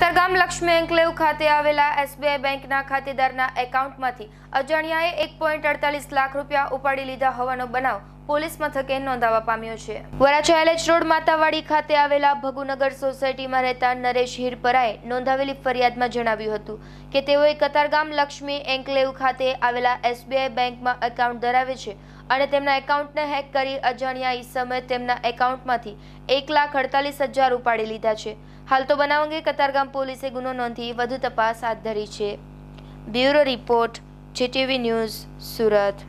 Katargam Lakshmi enclave ખાતે આવેલા SBI બેંકના ખાતેદારના એકાઉન્ટમાંથી અજાણ્યાએ એક પોઈન્ટ અડતાલીસ લાખ રૂપિયા ઉપાડી લીધા હોવાનો બનાવ પોલીસ મથકે નોંધાવા પામ્યો છે વરાછા એલએચ રોડ માતાવાડી ખાતે આવેલા ભગુનગર સોસાયટીમાં રહેતા નરેશ હીરપરાએ નોંધાવેલી ફરિયાદમાં જણાવ્યું હતું કે તેઓએ કતારગામ લક્ષ્મી એન્કલેવ ખાતે આવેલા એસબીઆઈ બેંકમાં એકાઉન્ટ ધરાવે છે અને તેમના એકાઉન્ટને હેક કરી અજાણ્યા ઈ સમયે તેમના એકાઉન્ટમાંથી એક લાખ અડતાલીસ હજાર ઉપાડી લીધા છે હાલ તો બનાવ અંગે કતારગામ પોલીસે ગુનો નોંધી વધુ તપાસ હાથ ધરી છે bureau report GTV news Surat